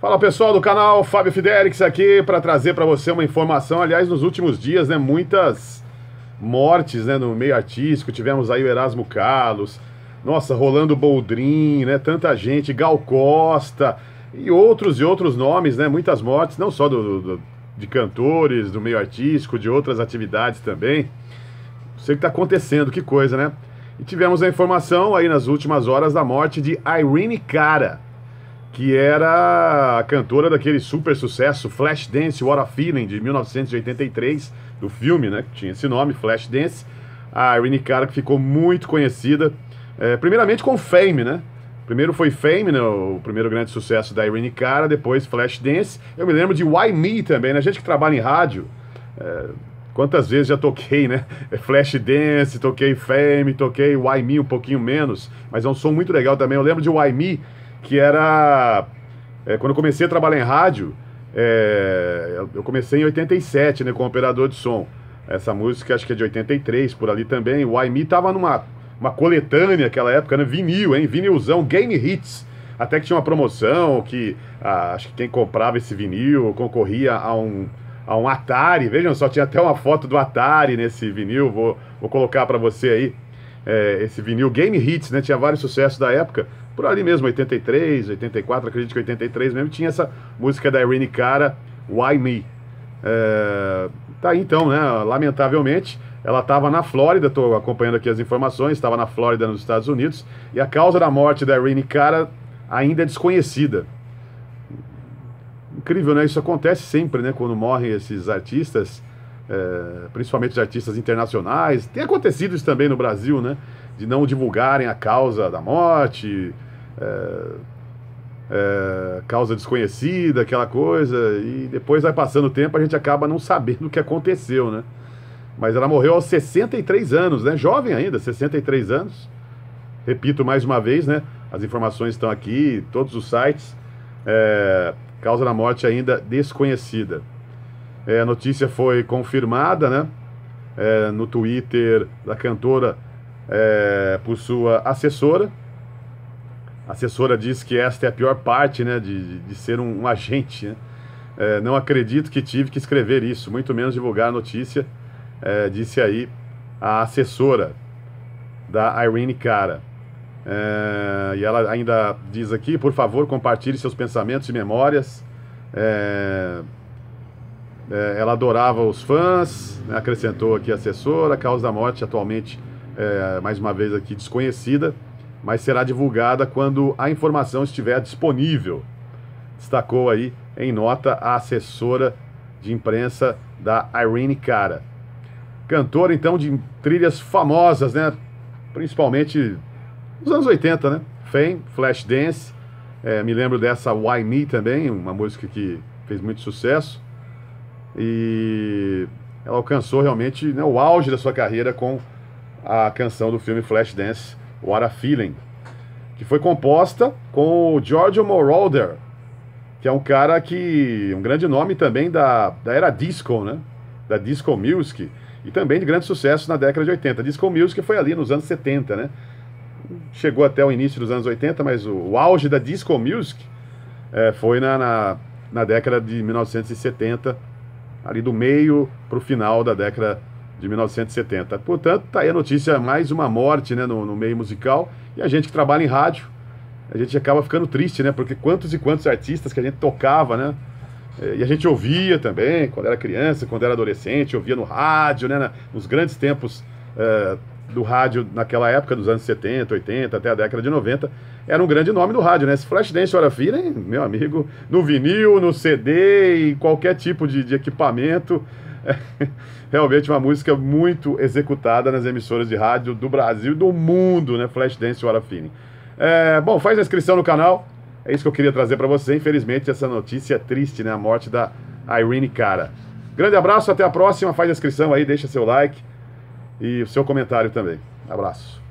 Fala pessoal do canal, Fábio Fidelix aqui para trazer para você uma informação. Aliás, nos últimos dias, né, muitas mortes né, no meio artístico. Tivemos aí o Erasmo Carlos, nossa, Rolando Boldrin, né, tanta gente, Gal Costa e outros e outros nomes, né, muitas mortes, não só do, do de cantores, do meio artístico, de outras atividades também. Não sei o que está acontecendo, que coisa, né? E tivemos a informação aí nas últimas horas da morte de Irene Cara que era a cantora daquele super sucesso Flashdance What a Feeling de 1983, do filme, né, que tinha esse nome, Flashdance. A Irene Cara que ficou muito conhecida, é, primeiramente com Fame, né? Primeiro foi Fame, né, o primeiro grande sucesso da Irene Cara, depois Flashdance. Eu me lembro de Why Me também, né? A gente que trabalha em rádio, é, quantas vezes já toquei, né? Flashdance, toquei Fame, toquei Why Me um pouquinho menos, mas é um som muito legal também. Eu lembro de Why Me, que era. É, quando eu comecei a trabalhar em rádio, é, eu comecei em 87, né, como operador de som. Essa música acho que é de 83, por ali também. O I Me tava numa uma coletânea naquela época, né? Vinil, hein? Vinilzão, Game Hits. Até que tinha uma promoção que ah, acho que quem comprava esse vinil concorria a um, a um Atari. Vejam só, tinha até uma foto do Atari nesse vinil. Vou, vou colocar para você aí é, esse vinil Game Hits, né? Tinha vários sucessos da época por ali mesmo, 83, 84, acredito que 83 mesmo, tinha essa música da Irene Cara, Why Me? É, tá aí então, né? Lamentavelmente, ela estava na Flórida, estou acompanhando aqui as informações, estava na Flórida, nos Estados Unidos, e a causa da morte da Irene Cara ainda é desconhecida. Incrível, né? Isso acontece sempre, né? Quando morrem esses artistas, é, principalmente os artistas internacionais. Tem acontecido isso também no Brasil, né? De não divulgarem a causa da morte, é, é, causa desconhecida, aquela coisa, e depois vai passando o tempo, a gente acaba não sabendo o que aconteceu, né? Mas ela morreu aos 63 anos, né? Jovem ainda, 63 anos. Repito mais uma vez, né? As informações estão aqui, todos os sites. É, causa da morte ainda desconhecida. É, a notícia foi confirmada, né? É, no Twitter da cantora é, por sua assessora, a assessora disse que esta é a pior parte né, de, de ser um, um agente. Né? É, não acredito que tive que escrever isso, muito menos divulgar a notícia, é, disse aí a assessora da Irene Cara. É, e ela ainda diz aqui: por favor, compartilhe seus pensamentos e memórias. É, é, ela adorava os fãs, né, acrescentou aqui a assessora. causa da morte, atualmente, é, mais uma vez aqui, desconhecida mas será divulgada quando a informação estiver disponível, destacou aí em nota a assessora de imprensa da Irene Cara. Cantora então de trilhas famosas, né? Principalmente nos anos 80, né? Fame, Flashdance, é, me lembro dessa Why Me também, uma música que fez muito sucesso. E ela alcançou realmente né, o auge da sua carreira com a canção do filme Flashdance What a Feeling, que foi composta com o Giorgio Moroder, que é um cara que. um grande nome também da, da era disco, né? Da disco music. E também de grande sucesso na década de 80. disco music foi ali nos anos 70, né? Chegou até o início dos anos 80, mas o, o auge da disco music é, foi na, na, na década de 1970, ali do meio para o final da década de 1970. Portanto, tá aí a notícia, mais uma morte né, no, no, meio musical. E a gente que trabalha em rádio, a gente acaba ficando triste, né? Porque quantos e quantos artistas que a gente tocava, né? Eh, e a gente ouvia também, quando era criança, quando era adolescente, ouvia no rádio, né? Nos grandes tempos uh, do rádio naquela época, dos anos 70, 80, até a década de 90, era um grande nome do rádio, né? Esse Flashdance Hora Fina, meu amigo, no vinil, no CD e qualquer tipo de, de equipamento realmente uma música muito executada nas emissoras de rádio do Brasil e do mundo, né? Flashdance e Feeling. É, bom, faz a inscrição no canal. É isso que eu queria trazer para você. Infelizmente, essa notícia é triste, né? A morte da Irene Cara. Grande abraço, até a próxima. Faz a inscrição aí, deixa seu like e o seu comentário também. Abraço.